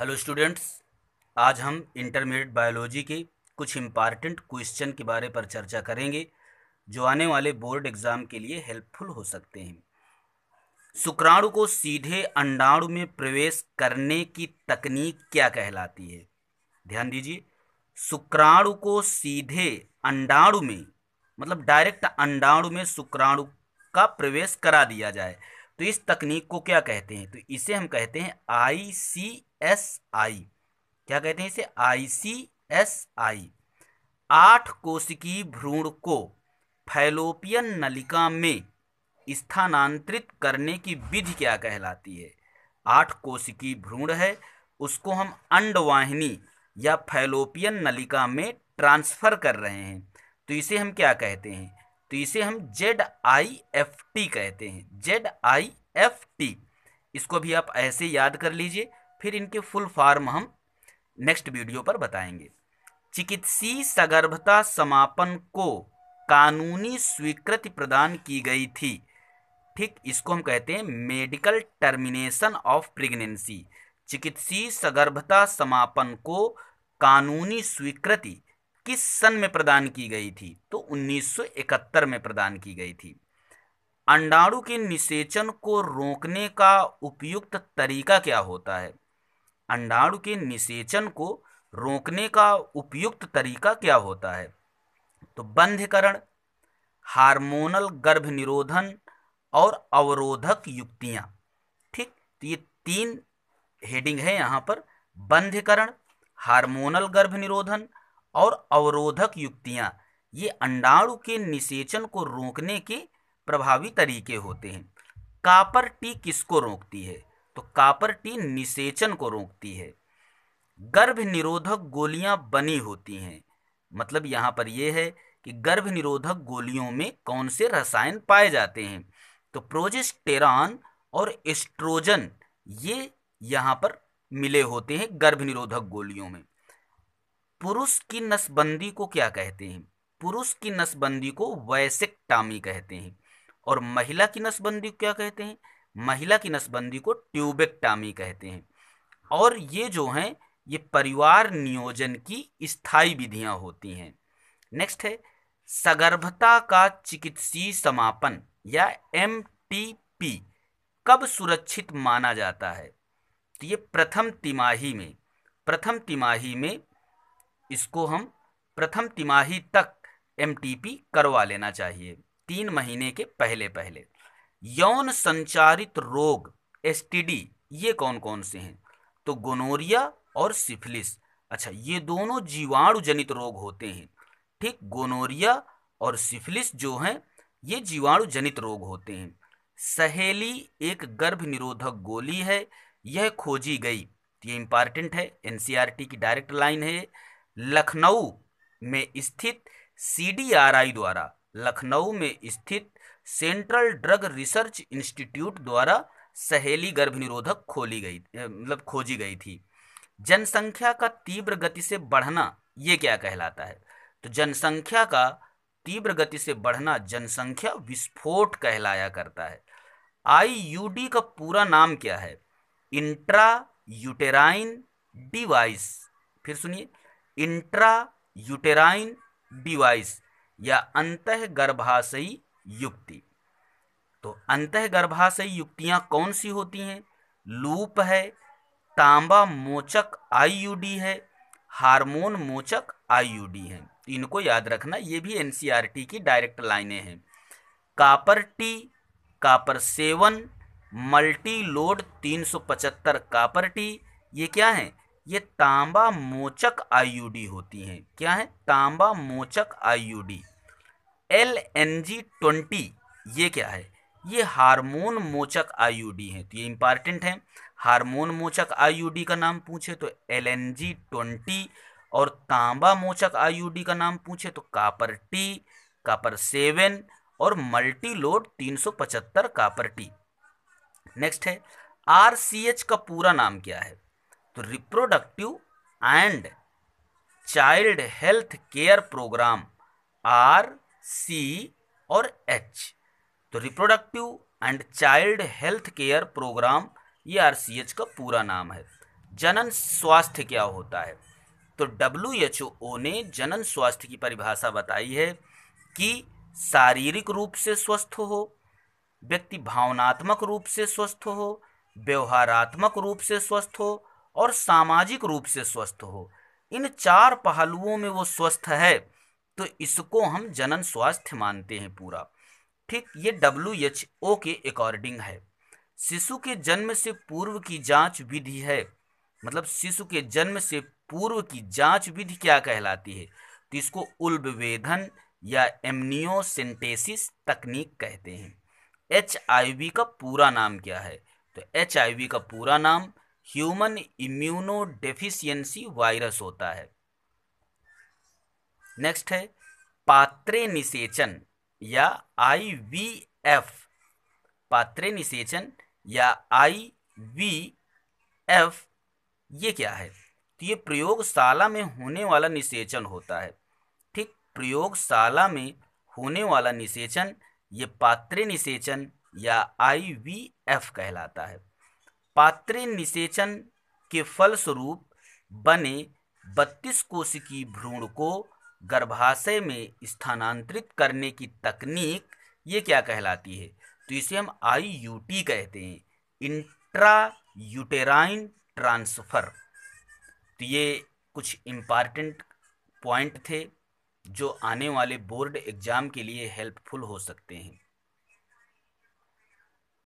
hello students आज हम intermediate biology के कुछ इम्पॉर्टेंट क्वेश्चन के बारे पर चर्चा करेंगे जो आने वाले बोर्ड एग्ज़ाम के लिए हेल्पफुल हो सकते हैं शुक्राणु को सीधे अंडाणु में प्रवेश करने की तकनीक क्या कहलाती है ध्यान दीजिए शुक्राणु को सीधे अंडाणु में मतलब डायरेक्ट अंडाणु में शुक्राणु का प्रवेश करा दिया जाए तो इस तकनीक को क्या कहते हैं तो इसे हम कहते हैं आई सी एस आई क्या कहते हैं इसे आई सी एस आई आठ कोशिकी भ्रूण को फैलोपियन नलिका में स्थानांतरित करने की विधि क्या कहलाती है आठ कोशिकी भ्रूण है उसको हम अंडवाहिनी या फैलोपियन नलिका में ट्रांसफ़र कर रहे हैं तो इसे हम क्या कहते हैं तो इसे हम जेड आई एफ टी कहते हैं जेड आई एफ टी इसको भी आप ऐसे याद कर लीजिए फिर इनके फुल फॉर्म हम नेक्स्ट वीडियो पर बताएंगे चिकित्सीय सगर्भता समापन को कानूनी स्वीकृति प्रदान की गई थी ठीक इसको हम कहते हैं मेडिकल टर्मिनेशन ऑफ प्रेगनेंसी चिकित्सीय सगर्भता समापन को कानूनी स्वीकृति किस सन में प्रदान की गई थी तो 1971 में प्रदान की गई थी अंडाणु के निषेचन को रोकने का उपयुक्त तरीका क्या होता है अंडाणु के निषेचन को रोकने का उपयुक्त तरीका क्या होता है तो बंधकरण हार्मोनल गर्भ निरोधन और अवरोधक युक्तियां ठीक तो ये तीन हेडिंग है यहां पर बंधकरण हार्मोनल गर्भ निरोधन और अवरोधक युक्तियाँ ये अंडाणु के निषेचन को रोकने के प्रभावी तरीके होते हैं कापर टी किसको रोकती है तो कापर टी निषेचन को रोकती है गर्भ निरोधक गोलियां बनी होती हैं मतलब यहाँ पर यह है कि गर्भ निरोधक गोलियों में कौन से रसायन पाए जाते हैं तो प्रोजेस्टेरॉन और एस्ट्रोजन ये यहाँ पर मिले होते हैं गर्भ निरोधक गोलियों में पुरुष की नसबंदी को क्या कहते हैं पुरुष की नसबंदी को वैसिक टामी कहते हैं और महिला की नसबंदी को क्या कहते हैं महिला की नसबंदी को ट्यूबिक टामी कहते हैं और ये जो हैं ये परिवार नियोजन की स्थायी विधियां होती हैं नेक्स्ट है सगर्भता का चिकित्सीय समापन या एम कब सुरक्षित माना जाता है तो ये प्रथम तिमाही में प्रथम तिमाही में इसको हम प्रथम तिमाही तक एम करवा लेना चाहिए तीन महीने के पहले पहले यौन संचारित रोग एस ये कौन कौन से हैं तो गोनोरिया और सिफिलिस अच्छा ये दोनों जीवाणु जनित रोग होते हैं ठीक गोनोरिया और सिफिलिस जो हैं ये जीवाणु जनित रोग होते हैं सहेली एक गर्भ निरोधक गोली है यह खोजी गई ये इम्पॉर्टेंट है एनसीआरटी e की डायरेक्ट लाइन है लखनऊ में स्थित सीडीआरआई द्वारा लखनऊ में स्थित सेंट्रल ड्रग रिसर्च इंस्टीट्यूट द्वारा सहेली गर्भ निरोधक खोली गई मतलब खोजी गई थी जनसंख्या का तीव्र गति से बढ़ना ये क्या कहलाता है तो जनसंख्या का तीव्र गति से बढ़ना जनसंख्या विस्फोट कहलाया करता है आईयूडी का पूरा नाम क्या है इंट्रा यूटेराइन डिवाइस फिर सुनिए इंट्रा यूटेराइन डिवाइस या अंत गर्भाशयी युक्ति तो अंत गर्भाशयी युक्तियाँ कौन सी होती हैं लूप है तांबा मोचक आईयूडी है हार्मोन मोचक आईयूडी है इनको याद रखना ये भी एनसीईआरटी e की डायरेक्ट लाइनें हैं copper T copper seven multiload तीन सौ पचहत्तर कापर टी ये क्या हैं ये तांबा मोचक आईयूडी होती हैं क्या है तांबा मोचक IUD L N G twenty ये क्या है ये हार्मोन मोचक आईयूडी है तो ये इंपॉर्टेंट है हार्मोन मोचक आईयूडी का नाम पूछे तो एल एन जी ट्वेंटी और तांबा मोचक आईयूडी का नाम पूछे तो कापर टी कापर सेवन और मल्टी लोड तीन सौ पचहत्तर कापर टी नेक्स्ट है आर सी एच का पूरा नाम क्या है reproductive and child health care programme R C और एच तो reproductive and child health care programme R C C H का पूरा नाम है जनन स्वास्थ्य क्या होता है तो डब्ल्यू एच ओ ने जनन स्वास्थ्य की परिभाषा बताई है कि शारीरिक रूप से स्वस्थ हो व्यक्ति भावनात्मक रूप से स्वस्थ हो व्यवहारात्मक रूप से स्वस्थ हो और सामाजिक रूप से स्वस्थ हो इन चार पहलुओं में वो स्वस्थ है तो इसको हम जनन स्वास्थ्य मानते हैं पूरा ठीक ये डब्ल्यू एच ओ के अकॉर्डिंग है शिशु के जन्म से पूर्व की जांच विधि है मतलब शिशु के जन्म से पूर्व की जांच विधि क्या कहलाती है तो इसको उल्बवेधन या एमनियोसेंटेसिस तकनीक कहते हैं एच का पूरा नाम क्या है तो एच का पूरा नाम ह्यूमन इम्यूनो वायरस होता है नेक्स्ट है पात्रे निषेचन या आई वी एफ पात्रे निषेचन या आई वी एफ ये क्या है तो ये प्रयोगशाला में होने वाला निषेचन होता है ठीक प्रयोगशाला में होने वाला निषेचन ये पात्रे निषेचन या आई वी एफ कहलाता है निषेचन के फलस्वरूप बने बत्तीस की भ्रूण को गर्भाशय में स्थानांतरित करने की तकनीक ये क्या कहलाती है तो इसे हम टी कहते हैं इंट्रा यूटेराइन ट्रांसफ़र तो ये कुछ इम्पॉर्टेंट पॉइंट थे जो आने वाले बोर्ड एग्ज़ाम के लिए हेल्पफुल हो सकते हैं